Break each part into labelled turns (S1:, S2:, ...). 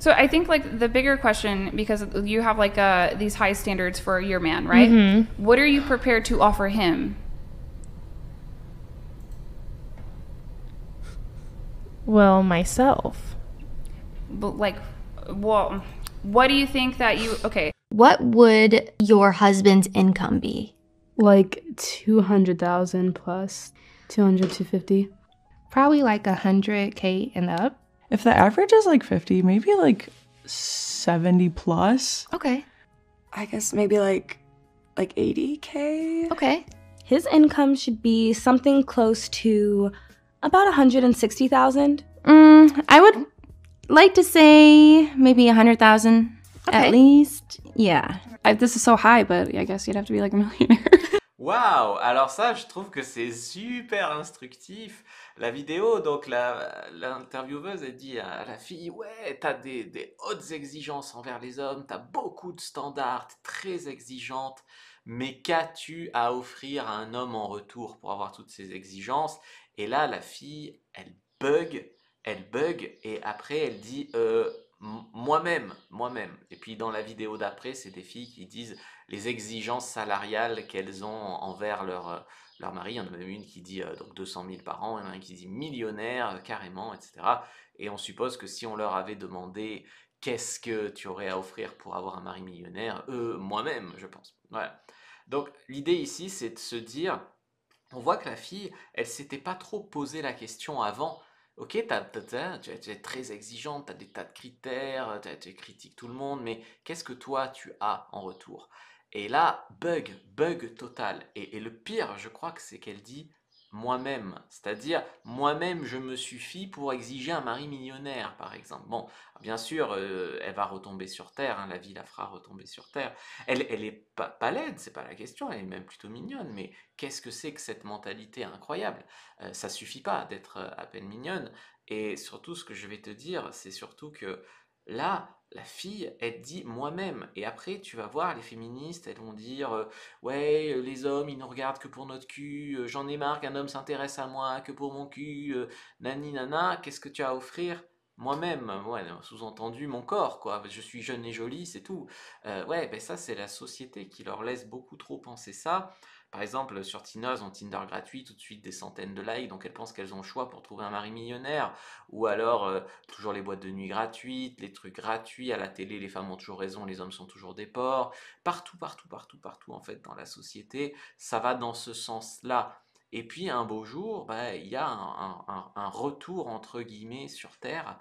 S1: So I think like the bigger question because you have like uh, these high standards for your man, right? Mm-hmm. What are you prepared to offer him? Well, myself. But like, well, what do you think that you okay? What would your husband's income be? Like two hundred thousand plus, 250. Probably like a hundred k and up if the average is like 50, maybe like 70 plus. Okay. I guess maybe like like 80k. Okay. His income should be something close to about 160,000. Mm, I would like to say maybe 100,000 okay. at least. Yeah. I, this is so high, but I guess you'd have to be like a millionaire. Waouh! Alors ça, je trouve que c'est super instructif. La vidéo, donc l'intervieweuse, elle dit à la fille, ouais, t'as des, des hautes exigences envers les hommes, t'as beaucoup de standards, très exigeante, mais qu'as-tu à offrir à un homme en retour pour avoir toutes ces exigences? Et là, la fille, elle bug, elle bug, et après, elle dit, euh, moi-même, moi-même. Et puis dans la vidéo d'après, c'est des filles qui disent les exigences salariales qu'elles ont envers euh, leur, mari. Il y en a même une qui dit euh, donc 200 000 par an, il y en a une qui dit millionnaire euh, carrément, etc. Et on suppose que si on leur avait demandé qu'est-ce que tu aurais à offrir pour avoir un mari millionnaire, eux, moi-même, je pense. Voilà. Donc l'idée ici, c'est de se dire, on voit que la fille, elle s'était pas trop posé la question avant Ok, tu es très exigeante, tu as des tas de critères, tu critiques tout le monde, mais qu'est-ce que toi tu as en retour Et là, bug, bug total. Et, et le pire, je crois que c'est qu'elle dit moi-même. C'est-à-dire, moi-même, je me suffis pour exiger un mari millionnaire, par exemple. Bon, bien sûr, euh, elle va retomber sur terre, hein, la vie la fera retomber sur terre. Elle, elle est pas, pas laide, c'est pas la question, elle est même plutôt mignonne, mais qu'est-ce que c'est que cette mentalité incroyable euh, Ça suffit pas d'être euh, à peine mignonne. Et surtout, ce que je vais te dire, c'est surtout que Là, la fille, elle dit moi-même. Et après, tu vas voir, les féministes, elles vont dire euh, Ouais, euh, les hommes, ils nous regardent que pour notre cul, euh, j'en ai marre qu'un homme s'intéresse à moi que pour mon cul, nani nana, qu'est-ce que tu as à offrir moi-même, ouais, sous-entendu mon corps, quoi. Je suis jeune et jolie, c'est tout. ouais, ben ça, c'est la société qui leur laisse beaucoup trop penser ça. Par exemple, sur Tinder, ont Tinder gratuit, tout de suite des centaines de likes, donc elles pensent qu'elles ont le choix pour trouver un mari millionnaire. Ou alors, euh, toujours les boîtes de nuit gratuites, les trucs gratuits, à la télé, les femmes ont toujours raison, les hommes sont toujours des porcs. Partout, partout, partout, partout, en fait, dans la société, ça va dans ce sens-là. Et puis un beau jour, bah, il y a un, un, retour entre guillemets sur Terre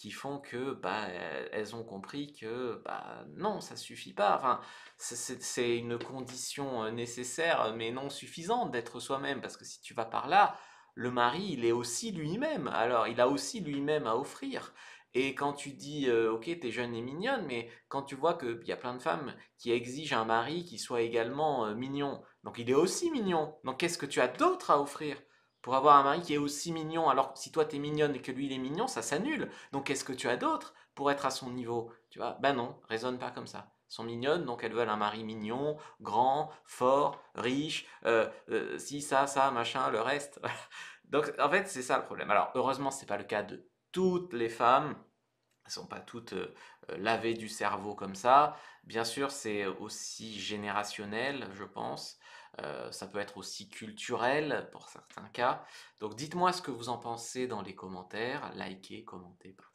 S1: qui font que bah, elles ont compris que bah, non, ça suffit pas. Enfin, c'est une condition euh, nécessaire, mais non suffisante d'être soi-même, parce que si tu vas par là, le mari, il est aussi lui-même. Alors, il a aussi lui-même à offrir. Et quand tu dis, euh, ok, tu es jeune et mignonne, mais quand tu vois qu'il y a plein de femmes qui exigent un mari qui soit également euh, mignon, donc il est aussi mignon. Donc, qu'est-ce que tu as d'autre à offrir pour avoir un mari qui est aussi mignon. Alors si toi t'es mignonne et que lui il est mignon, ça s'annule. Donc qu'est-ce que tu as d'autres pour être à son niveau Tu vois Ben non, raisonne pas comme ça. Elles sont mignonnes, donc elles veulent un mari mignon, grand, fort, riche, si euh, euh, ça, ça, machin, le reste. donc en fait c'est ça le problème. Alors heureusement ce n'est pas le cas de toutes les femmes. Elles sont pas toutes euh, lavées du cerveau comme ça. Bien sûr c'est aussi générationnel, je pense. Euh, ça peut être aussi culturel pour certains cas. Donc dites-moi ce que vous en pensez dans les commentaires. Likez, commentez, partagez.